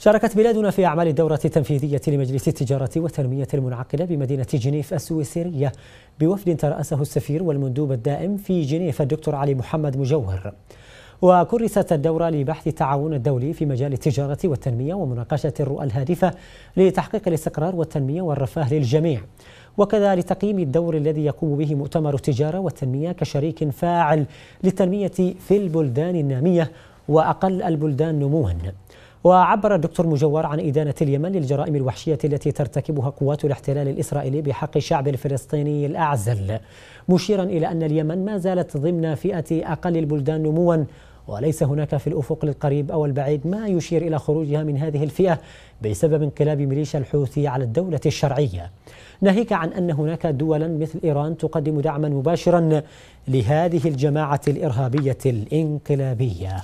شاركت بلادنا في أعمال الدورة التنفيذية لمجلس التجارة والتنمية المنعقدة بمدينة جنيف السويسرية بوفد ترأسه السفير والمندوب الدائم في جنيف الدكتور علي محمد مجوهر وكرست الدورة لبحث التعاون الدولي في مجال التجارة والتنمية ومناقشة الرؤى الهادفة لتحقيق الاستقرار والتنمية والرفاه للجميع وكذا لتقييم الدور الذي يقوم به مؤتمر التجارة والتنمية كشريك فاعل للتنمية في البلدان النامية وأقل البلدان نمواً وعبر الدكتور مجور عن إدانة اليمن للجرائم الوحشية التي ترتكبها قوات الاحتلال الإسرائيلي بحق الشعب الفلسطيني الأعزل مشيرا إلى أن اليمن ما زالت ضمن فئة أقل البلدان نموا وليس هناك في الأفق القريب أو البعيد ما يشير إلى خروجها من هذه الفئة بسبب انقلاب ميليشيا الحوثي على الدولة الشرعية ناهيك عن أن هناك دولا مثل إيران تقدم دعما مباشرا لهذه الجماعة الإرهابية الانقلابية